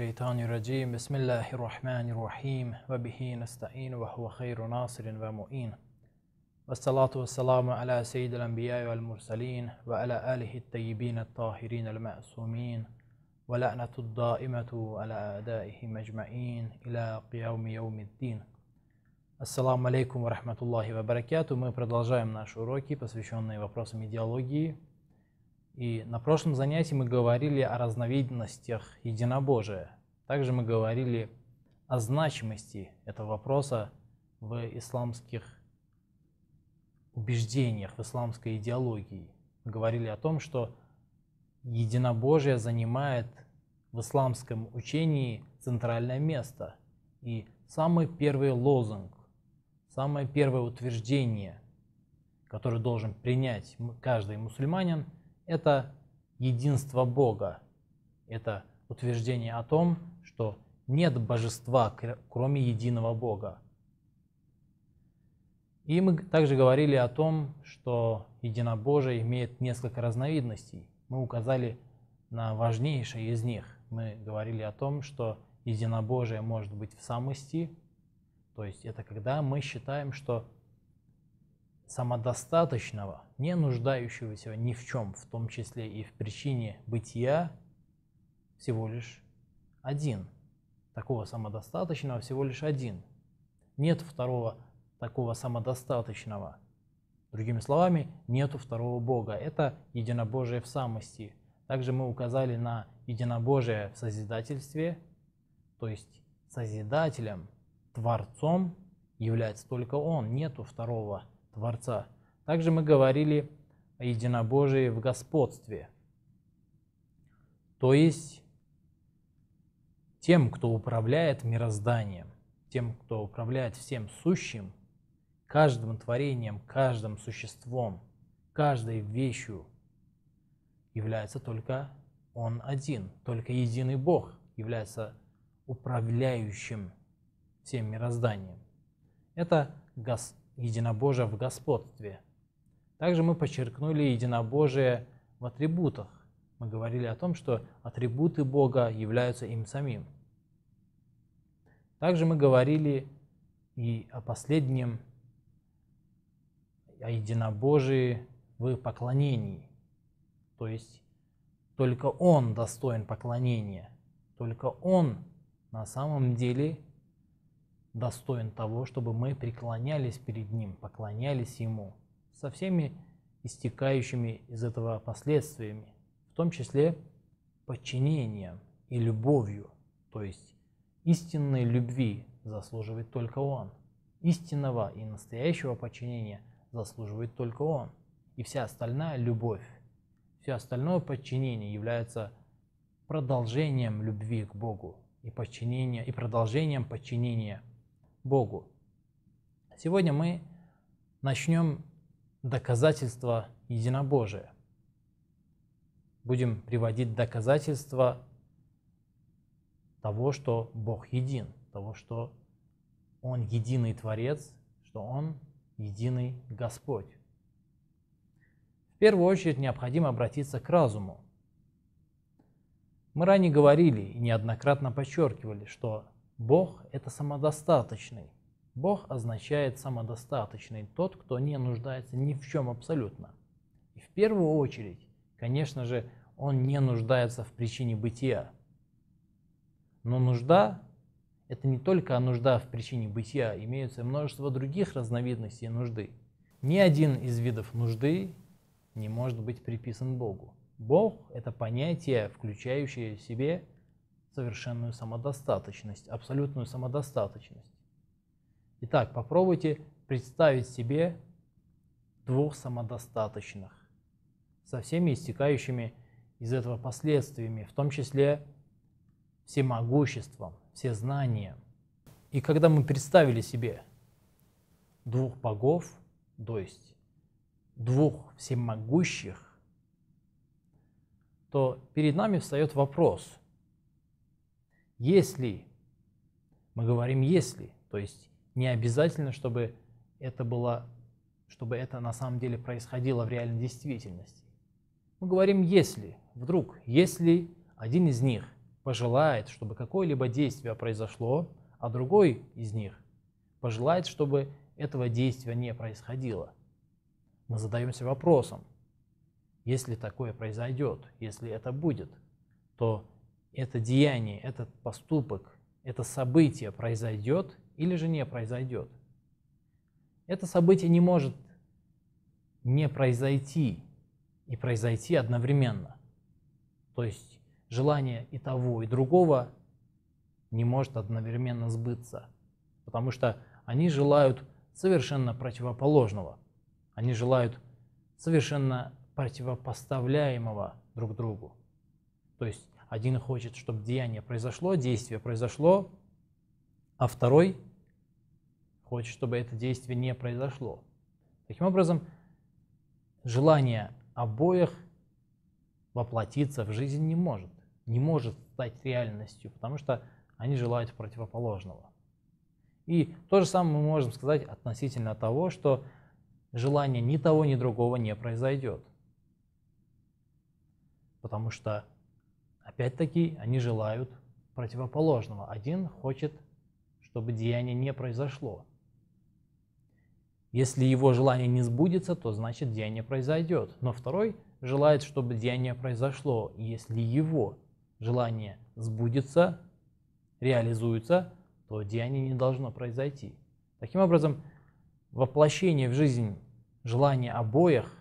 الشيطان الرجيم بسم الله الرحمن الرحيم وبه نستعين وهو خير ناصر ومؤين والصلاة والسلام على سيد الأنبياء والمرسلين وعلى آله الطيبين الطاهرين المعصومين ولعنة الدائمة على أعدائه مجمعين إلى قيام يوم الدين السلام عليكم ورحمة الله وبركاته Мы продолжаем наши уроки, посвященные вопросам идеологии, И на прошлом занятии мы говорили о разновидностях единобожия. Также мы говорили о значимости этого вопроса в исламских убеждениях, в исламской идеологии. Мы говорили о том, что единобожие занимает в исламском учении центральное место. И самый первый лозунг, самое первое утверждение, которое должен принять каждый мусульманин – это единство Бога. Это утверждение о том, что нет божества, кроме единого Бога. И мы также говорили о том, что единобожие имеет несколько разновидностей. Мы указали на важнейшие из них. Мы говорили о том, что единобожие может быть в самости, то есть это когда мы считаем, что самодостаточного, не нуждающегося ни в чем, в том числе и в причине бытия, всего лишь один. Такого самодостаточного всего лишь один. Нет второго такого самодостаточного. Другими словами, нету второго Бога. Это единобожие в самости. Также мы указали на единобожие в созидательстве, то есть созидателем, творцом является только Он, нету второго Творца. Также мы говорили о единобожии в господстве. То есть тем, кто управляет мирозданием, тем, кто управляет всем сущим, каждым творением, каждым существом, каждой вещью, является только Он один, только единый Бог является управляющим всем мирозданием. Это гос единобожие в господстве. Также мы подчеркнули единобожие в атрибутах. Мы говорили о том, что атрибуты Бога являются им самим. Также мы говорили и о последнем, о единобожии в поклонении. То есть только Он достоин поклонения, только Он на самом деле – достоин того, чтобы мы преклонялись перед Ним, поклонялись Ему со всеми истекающими из этого последствиями, в том числе подчинением и любовью, то есть истинной любви заслуживает только Он. Истинного и настоящего подчинения заслуживает только Он. И вся остальная любовь, все остальное подчинение является продолжением любви к Богу и, подчинения, и продолжением подчинения Богу. Сегодня мы начнем доказательства единобожия. Будем приводить доказательства того, что Бог един, того, что Он единый Творец, что Он единый Господь. В первую очередь необходимо обратиться к разуму. Мы ранее говорили и неоднократно подчеркивали, что Бог – это самодостаточный. Бог означает самодостаточный, тот, кто не нуждается ни в чем абсолютно. И в первую очередь, конечно же, он не нуждается в причине бытия. Но нужда – это не только нужда в причине бытия, имеются множество других разновидностей нужды. Ни один из видов нужды не может быть приписан Богу. Бог – это понятие, включающее в себе совершенную самодостаточность, абсолютную самодостаточность. Итак, попробуйте представить себе двух самодостаточных со всеми истекающими из этого последствиями, в том числе всемогуществом, знания. И когда мы представили себе двух богов, то есть двух всемогущих, то перед нами встает вопрос, если, мы говорим если, то есть не обязательно, чтобы это было, чтобы это на самом деле происходило в реальной действительности. Мы говорим если, вдруг, если один из них пожелает, чтобы какое-либо действие произошло, а другой из них пожелает, чтобы этого действия не происходило. Мы задаемся вопросом, если такое произойдет, если это будет, то это деяние, этот поступок, это событие произойдет или же не произойдет. Это событие не может не произойти и произойти одновременно. То есть желание и того, и другого не может одновременно сбыться, потому что они желают совершенно противоположного. Они желают совершенно противопоставляемого друг другу. То есть один хочет, чтобы деяние произошло, действие произошло, а второй хочет, чтобы это действие не произошло. Таким образом, желание обоих воплотиться в жизнь не может, не может стать реальностью, потому что они желают противоположного. И то же самое мы можем сказать относительно того, что желание ни того, ни другого не произойдет. Потому что Опять-таки, они желают противоположного. Один хочет, чтобы деяние не произошло. Если его желание не сбудется, то значит деяние произойдет. Но второй желает, чтобы деяние произошло. И если его желание сбудется, реализуется, то деяние не должно произойти. Таким образом, воплощение в жизнь желания обоих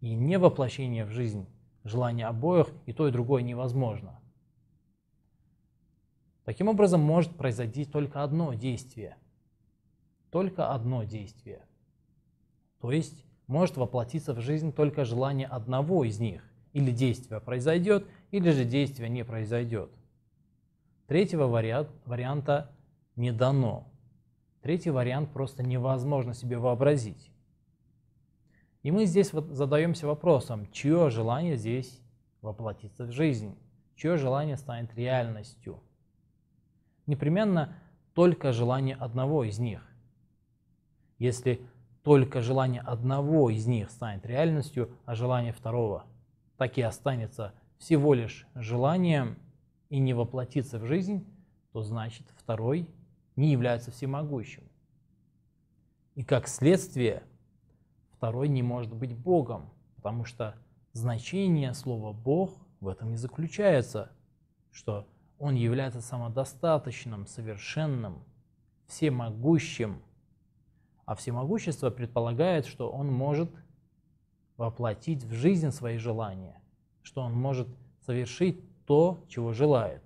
и не воплощение в жизнь желание обоих, и то, и другое невозможно. Таким образом, может произойти только одно действие. Только одно действие. То есть может воплотиться в жизнь только желание одного из них. Или действие произойдет, или же действие не произойдет. Третьего вариант, варианта не дано. Третий вариант просто невозможно себе вообразить. И мы здесь вот задаемся вопросом, чье желание здесь воплотится в жизнь, чье желание станет реальностью. Непременно только желание одного из них. Если только желание одного из них станет реальностью, а желание второго так и останется всего лишь желанием и не воплотится в жизнь, то значит второй не является всемогущим. И как следствие – второй не может быть Богом, потому что значение слова «Бог» в этом и заключается, что он является самодостаточным, совершенным, всемогущим. А всемогущество предполагает, что он может воплотить в жизнь свои желания, что он может совершить то, чего желает.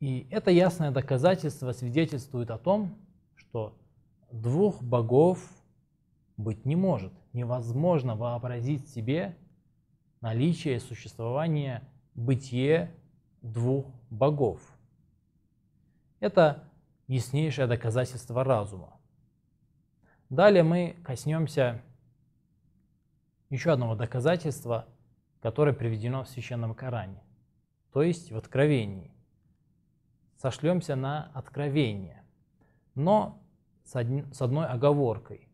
И это ясное доказательство свидетельствует о том, что двух богов быть не может. Невозможно вообразить себе наличие, существование, бытие двух богов. Это яснейшее доказательство разума. Далее мы коснемся еще одного доказательства, которое приведено в Священном Коране, то есть в Откровении. Сошлемся на Откровение, но с одной оговоркой –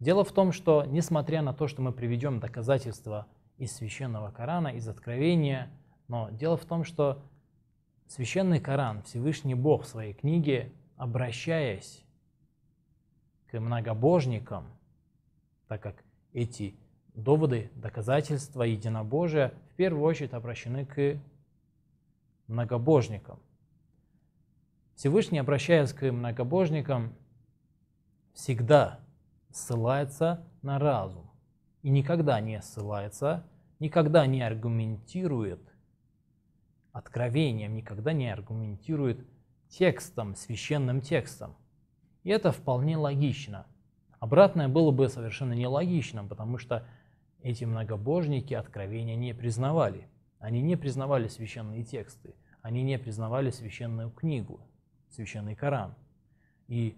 Дело в том, что несмотря на то, что мы приведем доказательства из священного Корана, из Откровения, но дело в том, что священный Коран, Всевышний Бог в своей книге, обращаясь к многобожникам, так как эти доводы, доказательства единобожия в первую очередь обращены к многобожникам. Всевышний, обращаясь к многобожникам, всегда ссылается на разум и никогда не ссылается, никогда не аргументирует откровением, никогда не аргументирует текстом, священным текстом. И это вполне логично. Обратное было бы совершенно нелогичным, потому что эти многобожники откровения не признавали. Они не признавали священные тексты, они не признавали священную книгу, священный Коран. И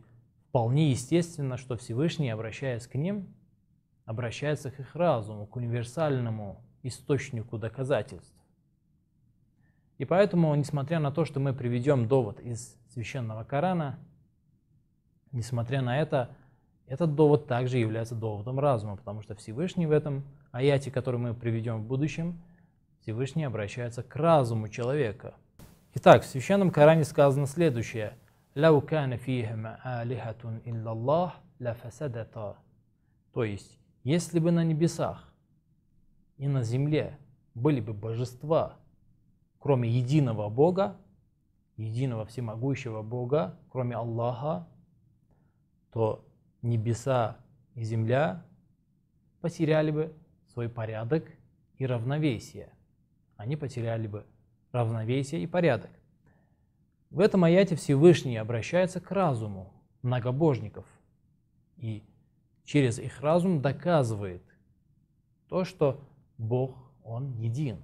Вполне естественно, что Всевышний, обращаясь к ним, обращается к их разуму, к универсальному источнику доказательств. И поэтому, несмотря на то, что мы приведем довод из священного Корана, несмотря на это, этот довод также является доводом разума, потому что Всевышний в этом аяте, который мы приведем в будущем, Всевышний обращается к разуму человека. Итак, в священном Коране сказано следующее – «Ляу кана фихима алихатун иллаллах ля фасадата». То есть, если бы на небесах и на земле были бы божества, кроме единого Бога, единого всемогущего Бога, кроме Аллаха, то небеса и земля потеряли бы свой порядок и равновесие. Они потеряли бы равновесие и порядок. В этом аяте Всевышний обращается к разуму многобожников и через их разум доказывает то, что Бог, Он един.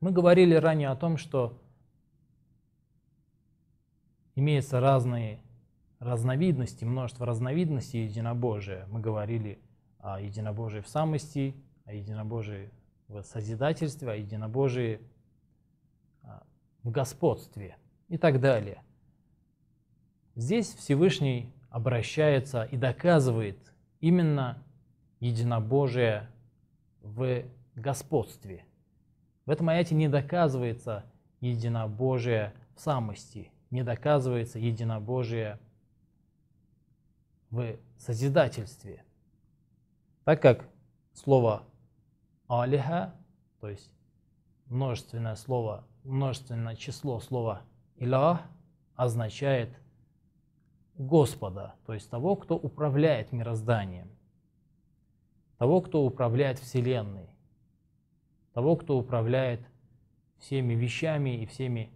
Мы говорили ранее о том, что имеются разные разновидности, множество разновидностей единобожия. Мы говорили о единобожии в самости, о единобожии в созидательстве, о единобожии а, в господстве – и так далее. Здесь Всевышний обращается и доказывает именно единобожие в господстве. В этом аяте не доказывается единобожие в самости, не доказывается единобожие в созидательстве. Так как слово «алиха», то есть множественное слово, множественное число слова Иля означает Господа, то есть того, кто управляет мирозданием, того, кто управляет Вселенной, того, кто управляет всеми вещами и всеми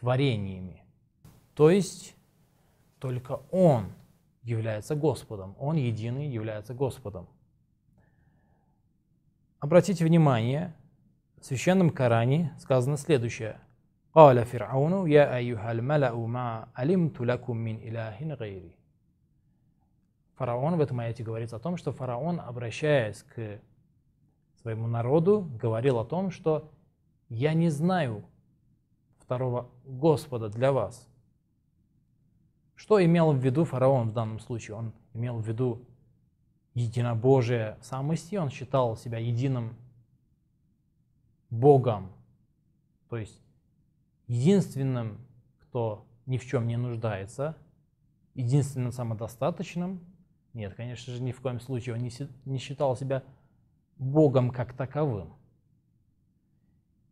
творениями. То есть только Он является Господом, Он единый является Господом. Обратите внимание, в Священном Коране сказано следующее. قال فرعون يا أيها الملأ ما علمت لكم من إله غيري Фараон в этом аяте говорит о том, что фараон, обращаясь к своему народу, говорил о том, что «я не знаю второго Господа для вас». Что имел в виду фараон в данном случае? Он имел в виду единобожие в самости, он считал себя единым Богом, то есть единственным, кто ни в чем не нуждается, единственным самодостаточным, нет, конечно же, ни в коем случае он не, считал себя Богом как таковым.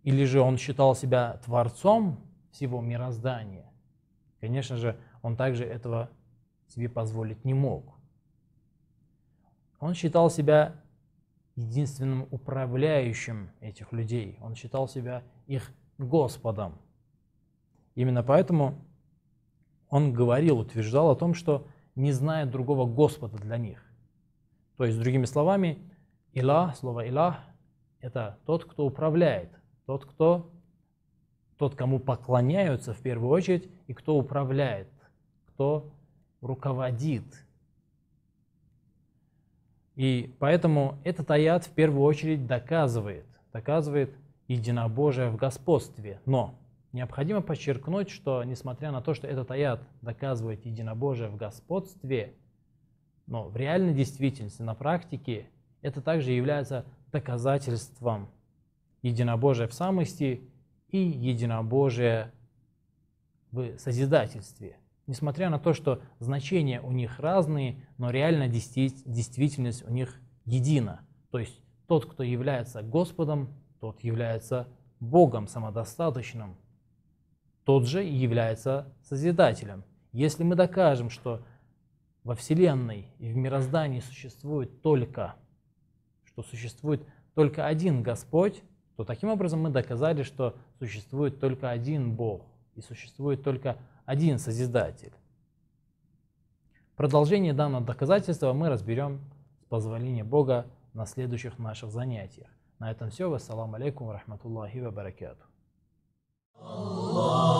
Или же он считал себя Творцом всего мироздания. Конечно же, он также этого себе позволить не мог. Он считал себя единственным управляющим этих людей. Он считал себя их Господом. Именно поэтому он говорил, утверждал о том, что не знает другого Господа для них. То есть, другими словами, Ила, слово Ила, это тот, кто управляет, тот, кто, тот, кому поклоняются в первую очередь, и кто управляет, кто руководит. И поэтому этот аят в первую очередь доказывает, доказывает единобожие в господстве. Но Необходимо подчеркнуть, что несмотря на то, что этот аят доказывает единобожие в господстве, но в реальной действительности, на практике, это также является доказательством единобожия в самости и единобожия в созидательстве. Несмотря на то, что значения у них разные, но реально действительность у них едина. То есть тот, кто является Господом, тот является Богом самодостаточным – тот же и является Созидателем. Если мы докажем, что во Вселенной и в мироздании существует только, что существует только один Господь, то таким образом мы доказали, что существует только один Бог и существует только один Созидатель. Продолжение данного доказательства мы разберем с позволения Бога на следующих наших занятиях. На этом все. Вассаламу алейкум рахматуллахи ва баракату. Allah.